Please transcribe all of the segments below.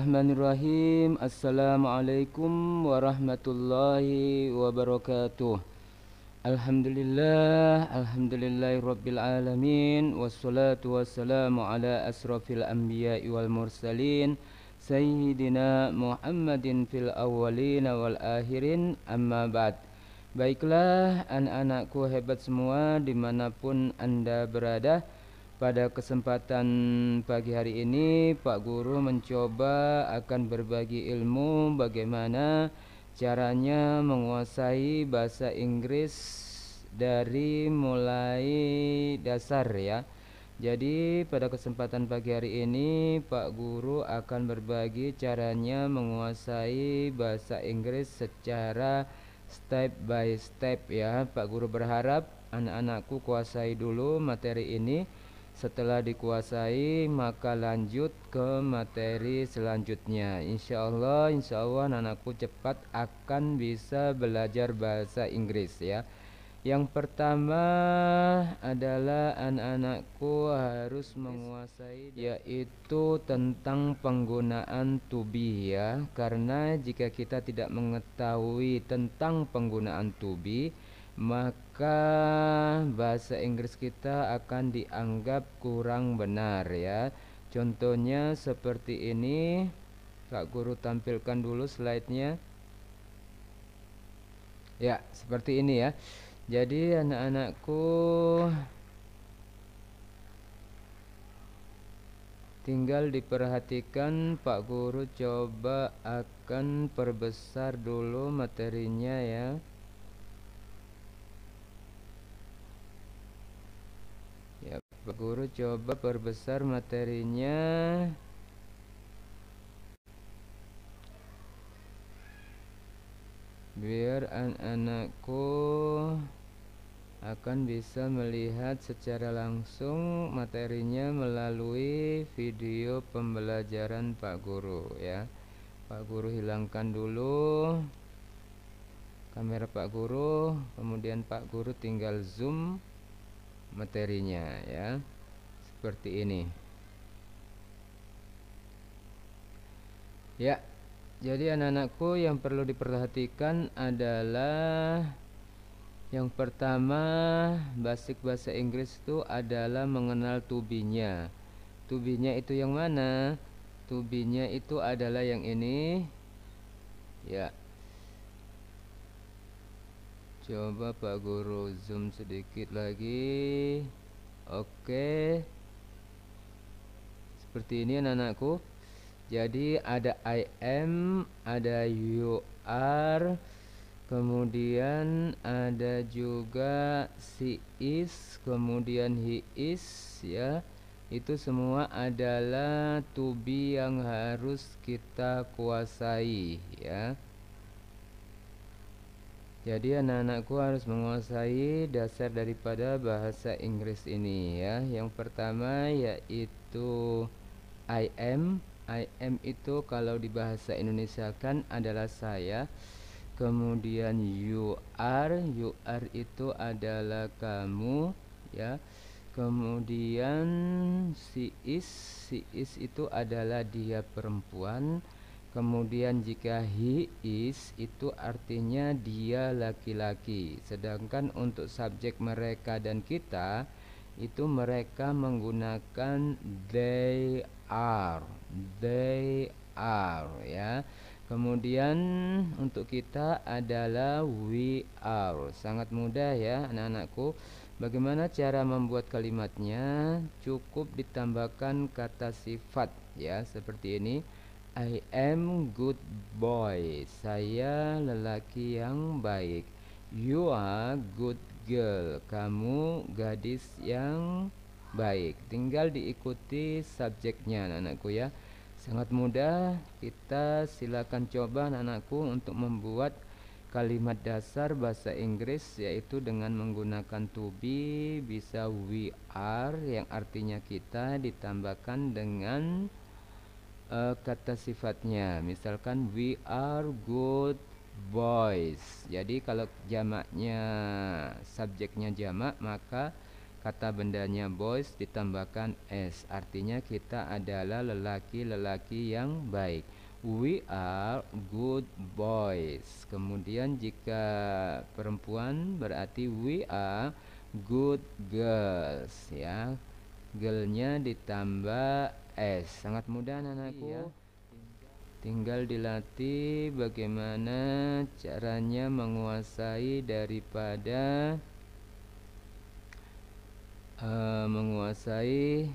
Bismillahirrahmanirrahim Assalamualaikum warahmatullahi wabarakatuh Alhamdulillah Alhamdulillahirrabbilalamin Wassalatu wassalamu ala asrafil anbiya wal mursalin Sayyidina Muhammadin fil awalin wal akhirin amma ba'd Baiklah anak-anakku hebat semua dimanapun anda berada Alhamdulillah pada kesempatan pagi hari ini, Pak Guru mencoba akan berbagi ilmu bagaimana caranya menguasai bahasa Inggris dari mulai dasar ya. Jadi pada kesempatan pagi hari ini Pak Guru akan berbagi caranya menguasai bahasa Inggris secara step by step ya. Pak Guru berharap anak-anakku kuasai dulu materi ini setelah dikuasai maka lanjut ke materi selanjutnya Insya Allah insya Allah anakku cepat akan bisa belajar bahasa Inggris ya Yang pertama adalah anak-anakku harus menguasai yaitu tentang penggunaan to be ya Karena jika kita tidak mengetahui tentang penggunaan to be maka maka bahasa Inggris kita akan dianggap kurang benar ya contohnya seperti ini Pak Guru tampilkan dulu slide-nya ya seperti ini ya jadi anak-anakku tinggal diperhatikan Pak Guru coba akan perbesar dulu materinya ya Pak Guru coba perbesar materinya biar anak-anakku akan bisa melihat secara langsung materinya melalui video pembelajaran Pak Guru ya Pak Guru hilangkan dulu kamera Pak Guru kemudian Pak Guru tinggal zoom materinya ya seperti ini ya jadi anak-anakku yang perlu diperhatikan adalah yang pertama basic bahasa Inggris itu adalah mengenal tubinya tubinya itu yang mana tubinya itu adalah yang ini ya coba Pak Guru zoom sedikit lagi oke seperti ini anak-anakku jadi ada IM ada UR kemudian ada juga si is kemudian he is ya itu semua adalah to be yang harus kita kuasai ya jadi anak-anakku harus menguasai dasar daripada bahasa Inggris ini ya. Yang pertama yaitu I am. I am itu kalau di bahasa Indonesia kan adalah saya. Kemudian you are, you are itu adalah kamu ya. Kemudian she is, she is itu adalah dia perempuan. Kemudian jika he is itu artinya dia laki-laki. Sedangkan untuk subjek mereka dan kita itu mereka menggunakan they are. They are ya. Kemudian untuk kita adalah we are. Sangat mudah ya anak-anakku. Bagaimana cara membuat kalimatnya? Cukup ditambahkan kata sifat ya seperti ini I am good boy. Saya lelaki yang baik. You are good girl. Kamu gadis yang baik. Tinggal diikuti subjeknya anakku ya. Sangat mudah. Kita silakan coba anakku untuk membuat kalimat dasar bahasa Inggris yaitu dengan menggunakan to be bisa we are yang artinya kita ditambahkan dengan uh, kata sifatnya misalkan we are good boys jadi kalau jamaknya subjeknya jamak maka kata bendanya boys ditambahkan s artinya kita adalah lelaki-lelaki yang baik we are good boys kemudian jika perempuan berarti we are good girls ya girlnya ditambah S sangat mudah anakku iya. tinggal dilatih bagaimana caranya menguasai daripada uh, menguasai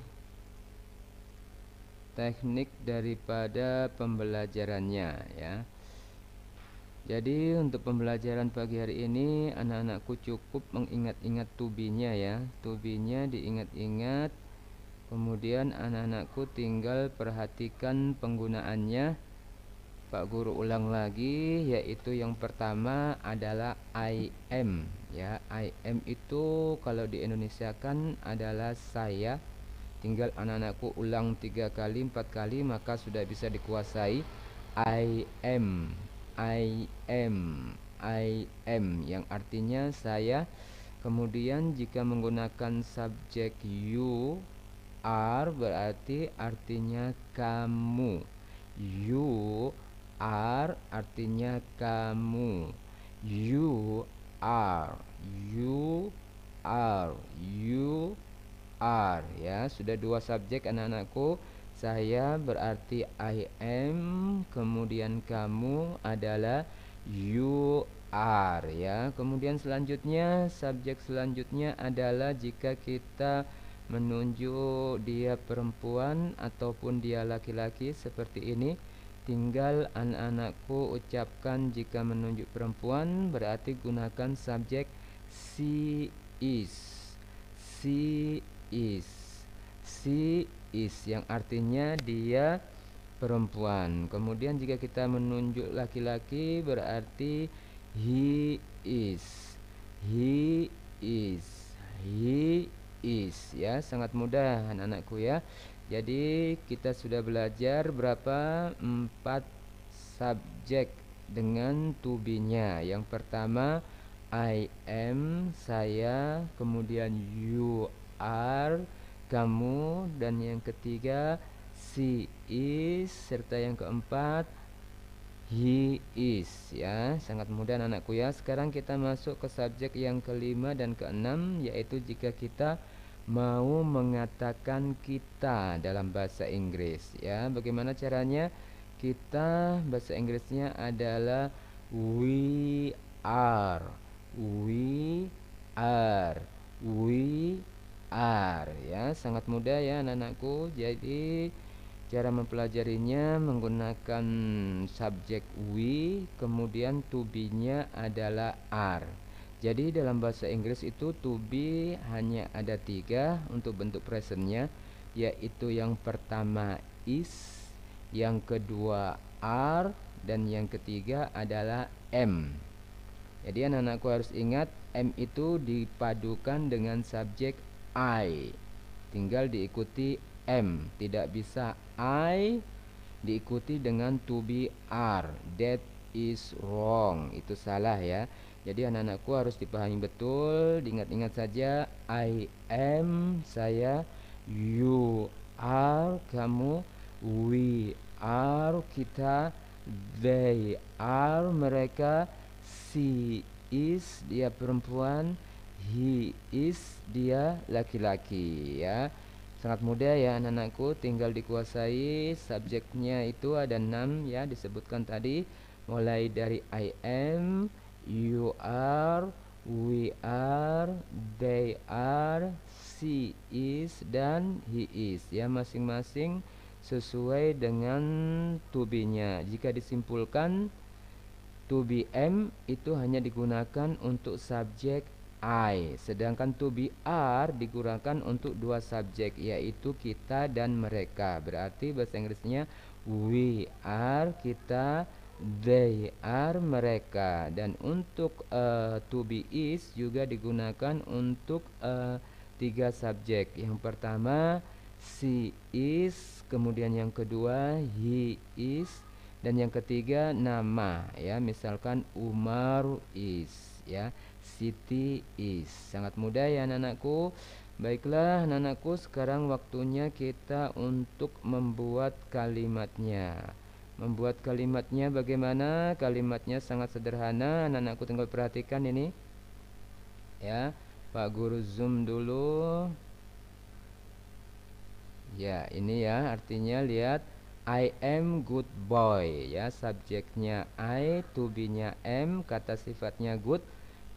teknik daripada pembelajarannya ya jadi untuk pembelajaran pagi hari ini anak-anakku cukup mengingat-ingat tubinya ya tubinya diingat-ingat Kemudian anak-anakku tinggal perhatikan penggunaannya. Pak guru ulang lagi yaitu yang pertama adalah I IM ya. I IM itu kalau di Indonesia kan adalah saya. Tinggal anak-anakku ulang tiga kali, empat kali maka sudah bisa dikuasai I I IM. I IM yang artinya saya. Kemudian jika menggunakan subjek you are berarti artinya kamu you are artinya kamu you are you are you are ya sudah dua subjek anak-anakku saya berarti I am kemudian kamu adalah you are ya kemudian selanjutnya subjek selanjutnya adalah jika kita menunjuk dia perempuan ataupun dia laki-laki seperti ini tinggal anak-anakku ucapkan jika menunjuk perempuan berarti gunakan subjek she is she is she is yang artinya dia perempuan kemudian jika kita menunjuk laki-laki berarti he is he is he is ya sangat mudah anak-anakku ya jadi kita sudah belajar berapa empat subjek dengan to be yang pertama I am saya kemudian you are kamu dan yang ketiga she is serta yang keempat he is ya sangat mudah anakku ya sekarang kita masuk ke subjek yang kelima dan keenam yaitu jika kita mau mengatakan kita dalam bahasa Inggris ya. Bagaimana caranya? Kita bahasa Inggrisnya adalah we are. We are. We are ya. Sangat mudah ya anak-anakku. Jadi cara mempelajarinya menggunakan subjek we kemudian to be-nya adalah are. Jadi dalam bahasa Inggris itu to be hanya ada tiga untuk bentuk presentnya yaitu yang pertama is, yang kedua are, dan yang ketiga adalah am. Jadi anak-anakku harus ingat am itu dipadukan dengan subjek I. Tinggal diikuti am, tidak bisa I diikuti dengan to be are. That is wrong. Itu salah ya. Jadi anak-anakku harus dipahami betul, ingat ingat saja I am saya, you are kamu, we are kita, they are mereka, she is dia perempuan, he is dia laki-laki ya. Sangat mudah ya anak-anakku tinggal dikuasai subjeknya itu ada enam ya disebutkan tadi mulai dari I am You are, we are, they are, she is, dan he is. Ya, masing-masing sesuai dengan to be-nya. Jika disimpulkan, to be am itu hanya digunakan untuk subjek I, sedangkan to be are digunakan untuk dua subjek yaitu kita dan mereka. Berarti bahasa Inggrisnya we are kita they are mereka dan untuk uh, to be is juga digunakan untuk uh, tiga subjek yang pertama she is kemudian yang kedua he is dan yang ketiga nama ya misalkan Umar is ya Siti is sangat mudah ya anakku Baiklah anakku sekarang waktunya kita untuk membuat kalimatnya membuat kalimatnya bagaimana kalimatnya sangat sederhana anak-anakku tinggal perhatikan ini ya Pak Guru zoom dulu ya ini ya artinya lihat I am good boy ya subjeknya I to be nya am kata sifatnya good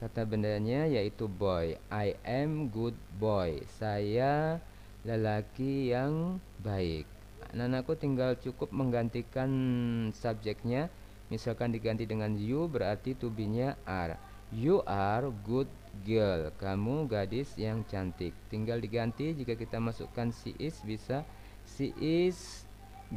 kata bendanya yaitu boy I am good boy saya lelaki yang baik Nanaku tinggal cukup menggantikan subjeknya. Misalkan diganti dengan you berarti to be-nya are. You are good girl. Kamu gadis yang cantik. Tinggal diganti jika kita masukkan she is bisa she is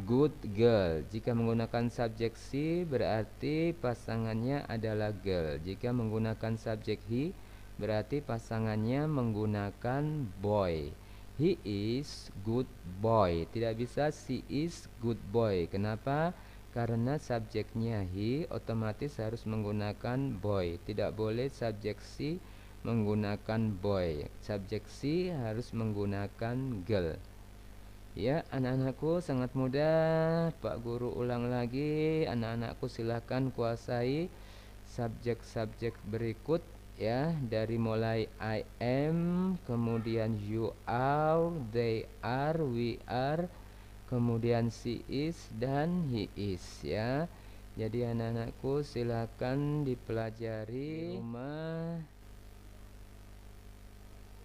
good girl. Jika menggunakan subjek she berarti pasangannya adalah girl. Jika menggunakan subjek he berarti pasangannya menggunakan boy he is good boy tidak bisa she is good boy kenapa karena subjeknya he otomatis harus menggunakan boy tidak boleh subjek si menggunakan boy subjek si harus menggunakan girl Ya, anak-anakku sangat mudah. Pak guru ulang lagi, anak-anakku silahkan kuasai subjek-subjek berikut ya dari mulai I am kemudian you are they are we are kemudian she is dan he is ya jadi anak-anakku silakan dipelajari di iya. rumah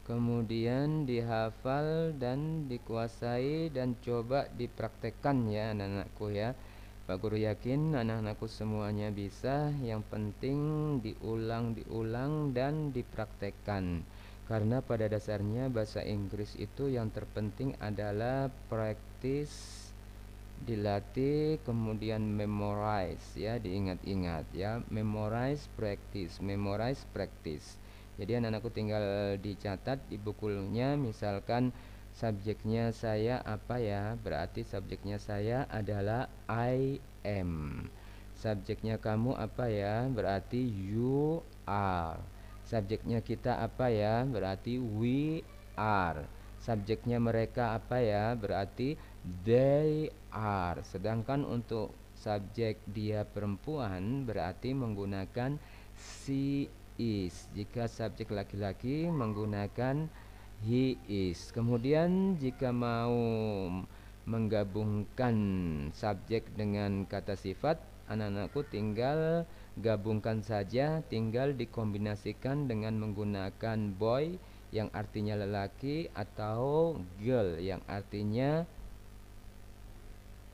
kemudian dihafal dan dikuasai dan coba dipraktekkan ya anak-anakku ya Pak Guru yakin anak-anakku semuanya bisa, yang penting diulang-diulang dan dipraktekkan. Karena pada dasarnya bahasa Inggris itu yang terpenting adalah praktis, dilatih, kemudian memorize ya, diingat-ingat ya, memorize, practice, memorize, practice. Jadi anak-anakku tinggal dicatat di bukunya misalkan subjeknya saya apa ya berarti subjeknya saya adalah I am subjeknya kamu apa ya berarti you are subjeknya kita apa ya berarti we are subjeknya mereka apa ya berarti they are sedangkan untuk subjek dia perempuan berarti menggunakan she is jika subjek laki-laki menggunakan he is. Kemudian jika mau menggabungkan subjek dengan kata sifat, anak-anakku tinggal gabungkan saja, tinggal dikombinasikan dengan menggunakan boy yang artinya lelaki atau girl yang artinya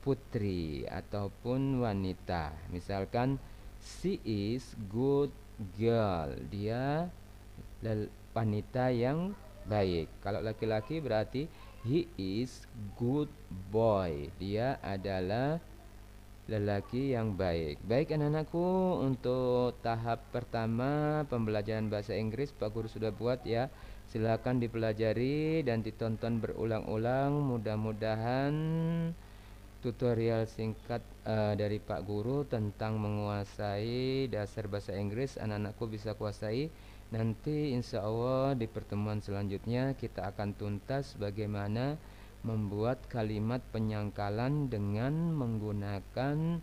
putri ataupun wanita. Misalkan she is good girl, dia wanita yang baik. Kalau laki-laki berarti he is good boy. Dia adalah lelaki yang baik. Baik anak-anakku, untuk tahap pertama pembelajaran bahasa Inggris Pak Guru sudah buat ya. Silakan dipelajari dan ditonton berulang-ulang. Mudah-mudahan tutorial singkat uh, dari Pak Guru tentang menguasai dasar bahasa Inggris anak-anakku bisa kuasai Nanti insya Allah di pertemuan selanjutnya kita akan tuntas bagaimana membuat kalimat penyangkalan dengan menggunakan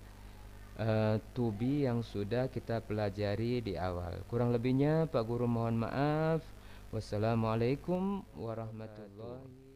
uh, eh, tubi yang sudah kita pelajari di awal. Kurang lebihnya Pak Guru mohon maaf. Wassalamualaikum warahmatullahi